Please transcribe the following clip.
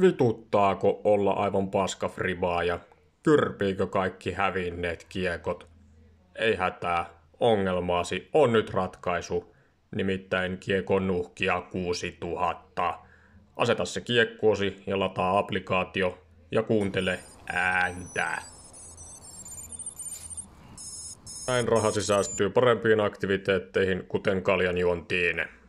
Vituttaako olla aivan paska fribaa ja kyrpiikö kaikki hävinneet kiekot? Ei hätää, ongelmaasi on nyt ratkaisu, nimittäin kiekon nuhkia 6000. Aseta se kiekkuosi ja lataa applikaatio ja kuuntele ääntä. Näin rahasi säästyy parempiin aktiviteetteihin, kuten kaljanjuontiin.